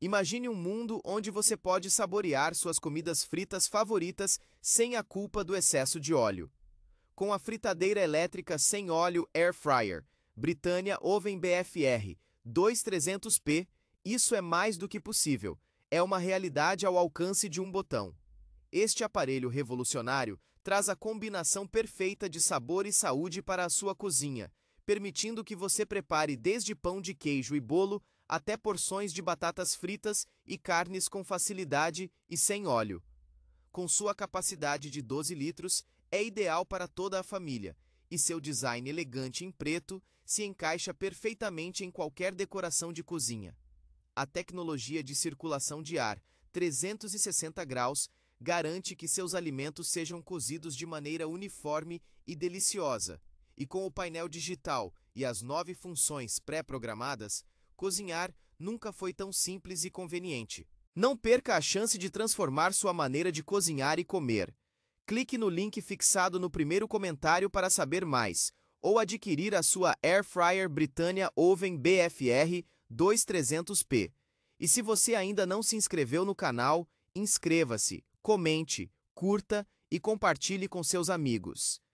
Imagine um mundo onde você pode saborear suas comidas fritas favoritas sem a culpa do excesso de óleo. Com a fritadeira elétrica sem óleo Air Fryer, Britânia Oven BFR 2300P, isso é mais do que possível. É uma realidade ao alcance de um botão. Este aparelho revolucionário traz a combinação perfeita de sabor e saúde para a sua cozinha, permitindo que você prepare desde pão de queijo e bolo até porções de batatas fritas e carnes com facilidade e sem óleo. Com sua capacidade de 12 litros, é ideal para toda a família, e seu design elegante em preto se encaixa perfeitamente em qualquer decoração de cozinha. A tecnologia de circulação de ar 360 graus garante que seus alimentos sejam cozidos de maneira uniforme e deliciosa. E com o painel digital e as nove funções pré-programadas, cozinhar nunca foi tão simples e conveniente. Não perca a chance de transformar sua maneira de cozinhar e comer. Clique no link fixado no primeiro comentário para saber mais ou adquirir a sua Air Fryer Britannia Oven BFR 2300P. E se você ainda não se inscreveu no canal, inscreva-se, comente, curta e compartilhe com seus amigos.